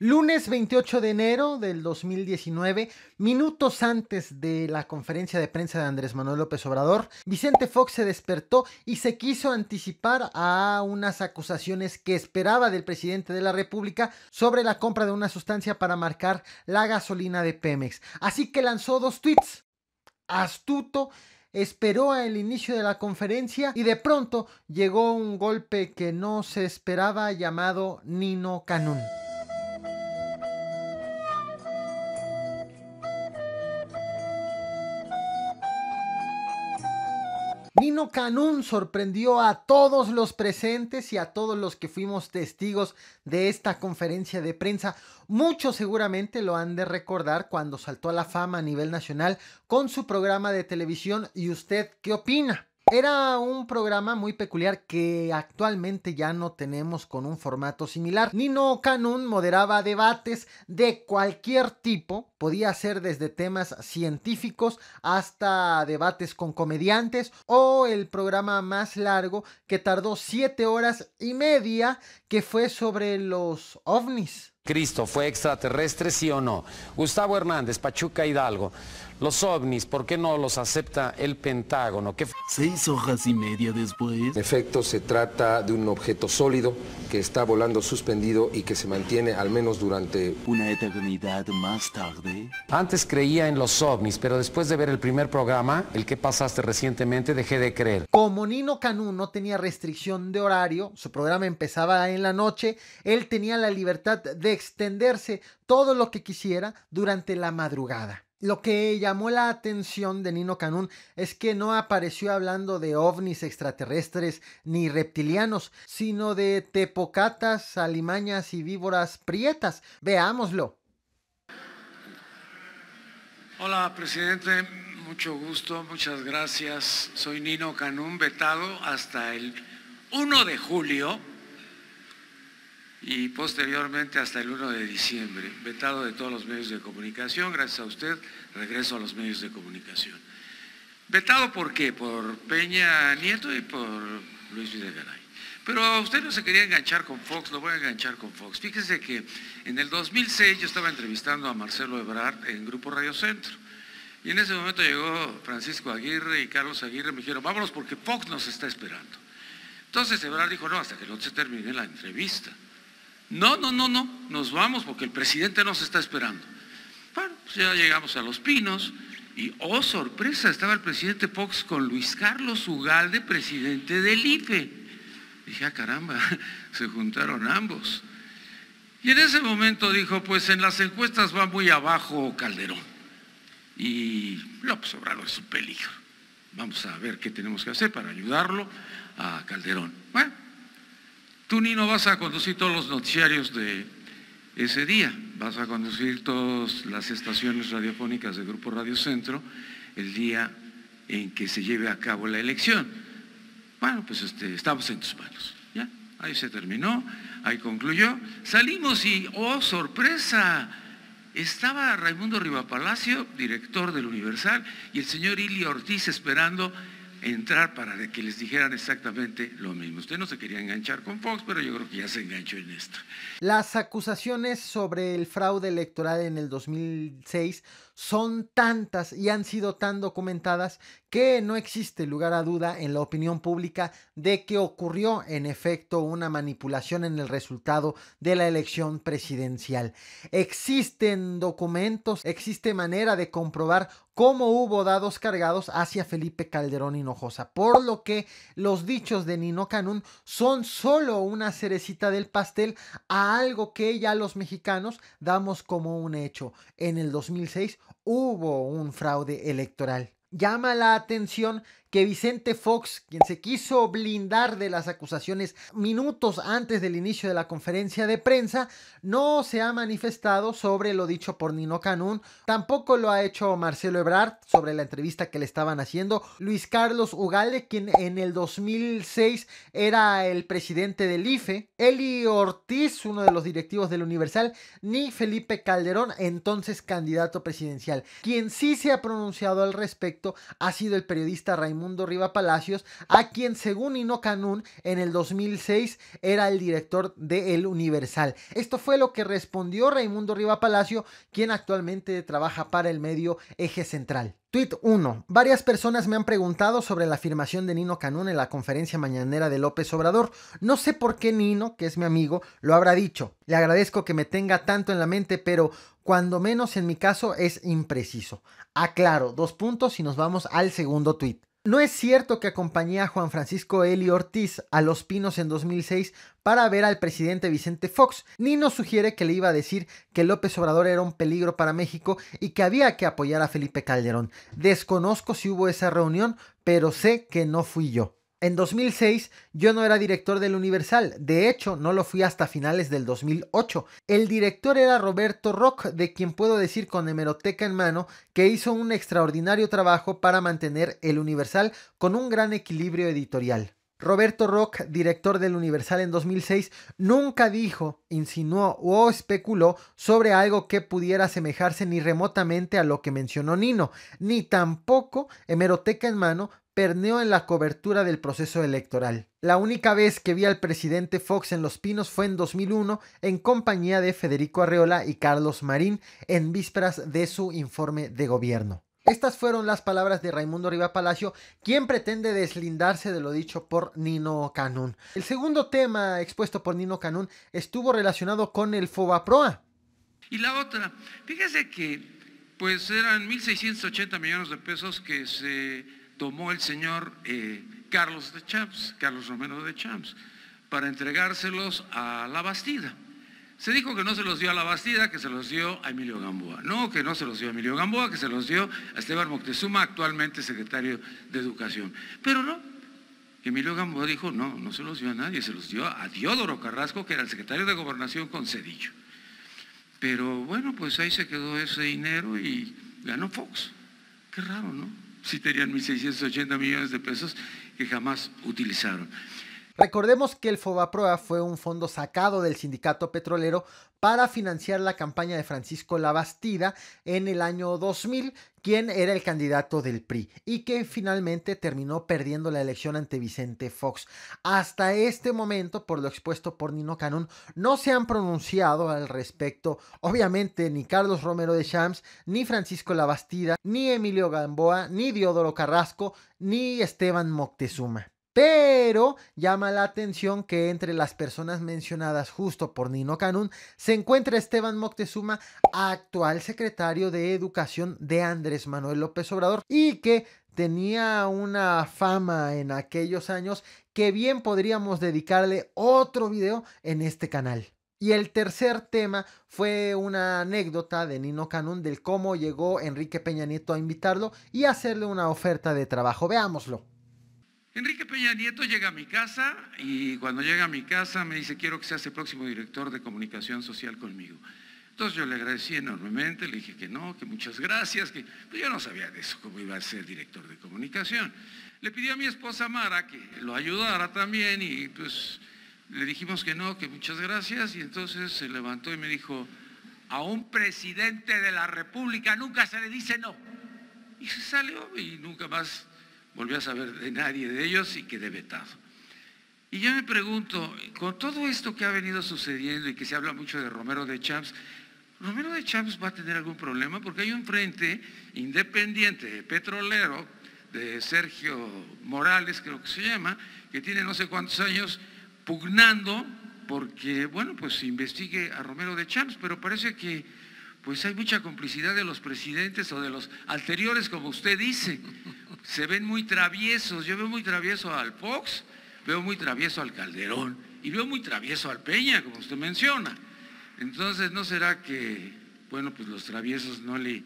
Lunes 28 de enero del 2019, minutos antes de la conferencia de prensa de Andrés Manuel López Obrador, Vicente Fox se despertó y se quiso anticipar a unas acusaciones que esperaba del presidente de la República sobre la compra de una sustancia para marcar la gasolina de Pemex. Así que lanzó dos tweets. Astuto esperó al inicio de la conferencia y de pronto llegó un golpe que no se esperaba llamado Nino Canún. Nino Canún sorprendió a todos los presentes y a todos los que fuimos testigos de esta conferencia de prensa. Muchos seguramente lo han de recordar cuando saltó a la fama a nivel nacional con su programa de televisión. ¿Y usted qué opina? Era un programa muy peculiar que actualmente ya no tenemos con un formato similar. Nino Canun moderaba debates de cualquier tipo Podía ser desde temas científicos hasta debates con comediantes o el programa más largo que tardó siete horas y media que fue sobre los ovnis. Cristo fue extraterrestre, sí o no. Gustavo Hernández, Pachuca Hidalgo. Los ovnis, ¿por qué no los acepta el Pentágono? Seis hojas y media después. En efecto, se trata de un objeto sólido que está volando suspendido y que se mantiene al menos durante... Una eternidad más tarde. Antes creía en los ovnis, pero después de ver el primer programa, el que pasaste recientemente, dejé de creer. Como Nino Canú no tenía restricción de horario, su programa empezaba en la noche, él tenía la libertad de extenderse todo lo que quisiera durante la madrugada. Lo que llamó la atención de Nino Canún es que no apareció hablando de ovnis extraterrestres ni reptilianos, sino de tepocatas, alimañas y víboras prietas. Veámoslo. Hola, presidente. Mucho gusto, muchas gracias. Soy Nino Canún, vetado hasta el 1 de julio y posteriormente hasta el 1 de diciembre, vetado de todos los medios de comunicación. Gracias a usted, regreso a los medios de comunicación. Vetado por qué? Por Peña Nieto y por Luis Videgaray. Pero usted no se quería enganchar con Fox, lo voy a enganchar con Fox. Fíjese que en el 2006 yo estaba entrevistando a Marcelo Ebrard en Grupo Radio Centro. Y en ese momento llegó Francisco Aguirre y Carlos Aguirre me dijeron, vámonos porque Fox nos está esperando. Entonces Ebrard dijo, no, hasta que no se termine la entrevista. No, no, no, no, nos vamos porque el presidente nos está esperando. Bueno, pues ya llegamos a Los Pinos y, oh sorpresa, estaba el presidente Pox con Luis Carlos Ugalde, presidente del IFE. Dije, ah, caramba, se juntaron ambos. Y en ese momento dijo, pues en las encuestas va muy abajo Calderón. Y López Obrador es un peligro. Vamos a ver qué tenemos que hacer para ayudarlo a Calderón. Bueno, tú ni no vas a conducir todos los noticiarios de ese día, vas a conducir todas las estaciones radiofónicas de Grupo Radio Centro el día en que se lleve a cabo la elección. Bueno, pues este, estamos en tus manos. ¿ya? Ahí se terminó, ahí concluyó. Salimos y, oh, sorpresa, estaba Raimundo Rivapalacio, director del Universal, y el señor Ili Ortiz esperando entrar para que les dijeran exactamente lo mismo. Usted no se quería enganchar con Fox, pero yo creo que ya se enganchó en esto. Las acusaciones sobre el fraude electoral en el 2006 son tantas y han sido tan documentadas que no existe lugar a duda en la opinión pública de que ocurrió en efecto una manipulación en el resultado de la elección presidencial. Existen documentos, existe manera de comprobar cómo hubo dados cargados hacia Felipe Calderón Hinojosa, por lo que los dichos de Nino Canún son solo una cerecita del pastel a algo que ya los mexicanos damos como un hecho. En el 2006 hubo un fraude electoral. Llama la atención que Vicente Fox, quien se quiso blindar de las acusaciones minutos antes del inicio de la conferencia de prensa, no se ha manifestado sobre lo dicho por Nino Canún, tampoco lo ha hecho Marcelo Ebrard sobre la entrevista que le estaban haciendo, Luis Carlos Ugalde, quien en el 2006 era el presidente del IFE, Eli Ortiz, uno de los directivos del Universal, ni Felipe Calderón, entonces candidato presidencial. Quien sí se ha pronunciado al respecto ha sido el periodista Raimundo Riva Palacios, a quien según Nino Canún en el 2006 era el director de El Universal. Esto fue lo que respondió Raimundo Riva Palacio, quien actualmente trabaja para el medio Eje Central. Tweet 1. Varias personas me han preguntado sobre la afirmación de Nino Canún en la conferencia mañanera de López Obrador. No sé por qué Nino, que es mi amigo, lo habrá dicho. Le agradezco que me tenga tanto en la mente, pero cuando menos en mi caso es impreciso. Aclaro, dos puntos y nos vamos al segundo tweet. No es cierto que acompañé a Juan Francisco Eli Ortiz a Los Pinos en 2006 para ver al presidente Vicente Fox, ni nos sugiere que le iba a decir que López Obrador era un peligro para México y que había que apoyar a Felipe Calderón. Desconozco si hubo esa reunión, pero sé que no fui yo en 2006 yo no era director del Universal, de hecho no lo fui hasta finales del 2008. El director era Roberto Rock, de quien puedo decir con hemeroteca en mano que hizo un extraordinario trabajo para mantener el Universal con un gran equilibrio editorial. Roberto Rock, director del Universal en 2006, nunca dijo, insinuó o especuló sobre algo que pudiera asemejarse ni remotamente a lo que mencionó Nino, ni tampoco, hemeroteca en mano, perneó en la cobertura del proceso electoral. La única vez que vi al presidente Fox en Los Pinos fue en 2001 en compañía de Federico Arreola y Carlos Marín en vísperas de su informe de gobierno. Estas fueron las palabras de Raimundo Riva Palacio, quien pretende deslindarse de lo dicho por Nino Canún. El segundo tema expuesto por Nino Canún estuvo relacionado con el Proa. Y la otra, fíjese que pues eran 1.680 millones de pesos que se tomó el señor eh, Carlos de Champs, Carlos Romero de Champs, para entregárselos a la Bastida. Se dijo que no se los dio a la Bastida, que se los dio a Emilio Gamboa. No, que no se los dio a Emilio Gamboa, que se los dio a Esteban Moctezuma, actualmente secretario de Educación. Pero no, Emilio Gamboa dijo, no, no se los dio a nadie, se los dio a Diodoro Carrasco, que era el secretario de Gobernación con Cedillo. Pero bueno, pues ahí se quedó ese dinero y ganó Fox. Qué raro, ¿no? sí tenían 1.680 millones de pesos que jamás utilizaron. Recordemos que el Fobaproa fue un fondo sacado del sindicato petrolero para financiar la campaña de Francisco Labastida en el año 2000, quien era el candidato del PRI y que finalmente terminó perdiendo la elección ante Vicente Fox. Hasta este momento, por lo expuesto por Nino Canón, no se han pronunciado al respecto, obviamente, ni Carlos Romero de Shams, ni Francisco Labastida, ni Emilio Gamboa, ni Diodoro Carrasco, ni Esteban Moctezuma. Pero llama la atención que entre las personas mencionadas justo por Nino Canún se encuentra Esteban Moctezuma, actual secretario de Educación de Andrés Manuel López Obrador, y que tenía una fama en aquellos años que bien podríamos dedicarle otro video en este canal. Y el tercer tema fue una anécdota de Nino Canún del cómo llegó Enrique Peña Nieto a invitarlo y hacerle una oferta de trabajo. Veámoslo. Enrique Peña Nieto llega a mi casa y cuando llega a mi casa me dice, quiero que seas el próximo director de comunicación social conmigo. Entonces yo le agradecí enormemente, le dije que no, que muchas gracias, que pues, yo no sabía de eso, cómo iba a ser director de comunicación. Le pidió a mi esposa Mara que lo ayudara también y pues le dijimos que no, que muchas gracias y entonces se levantó y me dijo, a un presidente de la República nunca se le dice no. Y se salió y nunca más volvió a saber de nadie de ellos y quedé vetado. Y yo me pregunto, con todo esto que ha venido sucediendo y que se habla mucho de Romero de Champs, ¿Romero de Champs va a tener algún problema? Porque hay un frente independiente petrolero de Sergio Morales, creo que se llama, que tiene no sé cuántos años pugnando porque, bueno, pues investigue a Romero de Champs, pero parece que pues hay mucha complicidad de los presidentes o de los anteriores, como usted dice se ven muy traviesos. Yo veo muy travieso al Fox, veo muy travieso al Calderón y veo muy travieso al Peña, como usted menciona. Entonces, ¿no será que, bueno, pues los traviesos no le,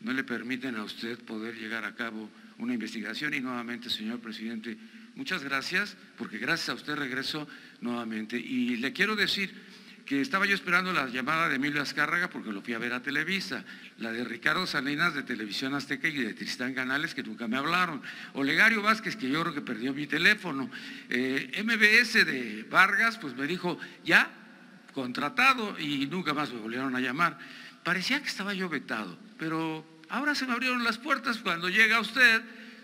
no le permiten a usted poder llegar a cabo una investigación? Y nuevamente, señor presidente, muchas gracias, porque gracias a usted regreso nuevamente. Y le quiero decir que estaba yo esperando la llamada de Emilio Azcárraga porque lo fui a ver a Televisa, la de Ricardo Salinas de Televisión Azteca y de Tristán Canales que nunca me hablaron, Olegario Vázquez que yo creo que perdió mi teléfono, eh, MBS de Vargas pues me dijo ya contratado y nunca más me volvieron a llamar. Parecía que estaba yo vetado, pero ahora se me abrieron las puertas cuando llega usted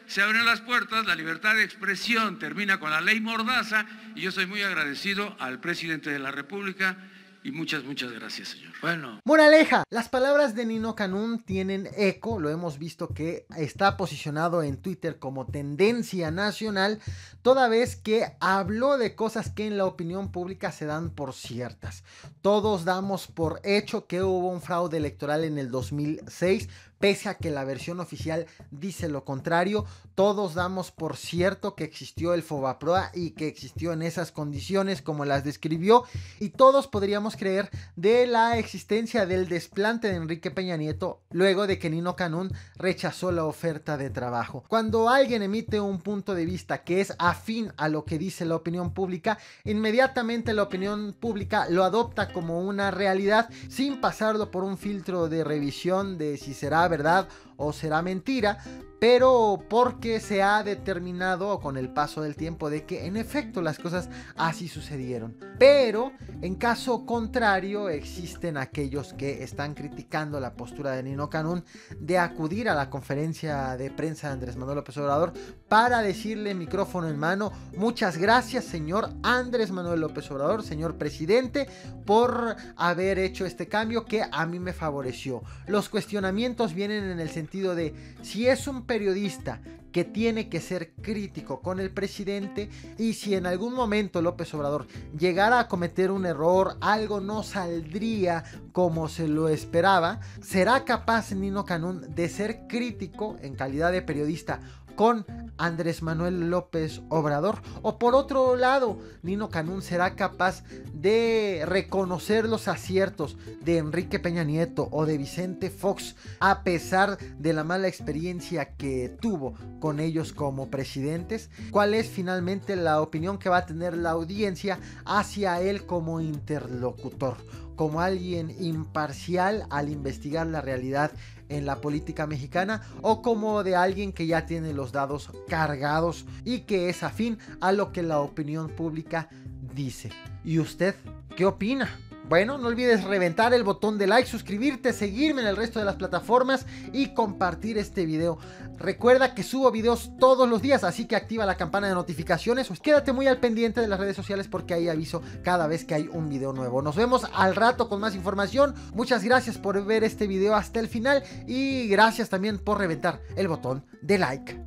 se abren las puertas, la libertad de expresión termina con la ley Mordaza y yo soy muy agradecido al presidente de la República, y muchas, muchas gracias, señor. Bueno. Moraleja, las palabras de Nino Canún tienen eco, lo hemos visto que está posicionado en Twitter como tendencia nacional, toda vez que habló de cosas que en la opinión pública se dan por ciertas. Todos damos por hecho que hubo un fraude electoral en el 2006, Pese a que la versión oficial dice lo contrario, todos damos por cierto que existió el Fobaproa y que existió en esas condiciones como las describió y todos podríamos creer de la existencia del desplante de Enrique Peña Nieto luego de que Nino Canún rechazó la oferta de trabajo. Cuando alguien emite un punto de vista que es afín a lo que dice la opinión pública, inmediatamente la opinión pública lo adopta como una realidad sin pasarlo por un filtro de revisión de si será verdad o será mentira, pero porque se ha determinado con el paso del tiempo de que en efecto las cosas así sucedieron. Pero en caso contrario existen aquellos que están criticando la postura de Nino Canún de acudir a la conferencia de prensa de Andrés Manuel López Obrador para decirle micrófono en mano, muchas gracias señor Andrés Manuel López Obrador, señor presidente, por haber hecho este cambio que a mí me favoreció. Los cuestionamientos en el sentido de si es un periodista que tiene que ser crítico con el presidente y si en algún momento López Obrador llegara a cometer un error, algo no saldría como se lo esperaba, ¿será capaz Nino Canún de ser crítico en calidad de periodista con Andrés Manuel López Obrador. O por otro lado, Nino Canún será capaz de reconocer los aciertos de Enrique Peña Nieto o de Vicente Fox, a pesar de la mala experiencia que tuvo con ellos como presidentes. ¿Cuál es finalmente la opinión que va a tener la audiencia hacia él como interlocutor? como alguien imparcial al investigar la realidad en la política mexicana o como de alguien que ya tiene los dados cargados y que es afín a lo que la opinión pública dice. ¿Y usted qué opina? Bueno, no olvides reventar el botón de like, suscribirte, seguirme en el resto de las plataformas y compartir este video. Recuerda que subo videos todos los días, así que activa la campana de notificaciones. Pues quédate muy al pendiente de las redes sociales porque ahí aviso cada vez que hay un video nuevo. Nos vemos al rato con más información. Muchas gracias por ver este video hasta el final y gracias también por reventar el botón de like.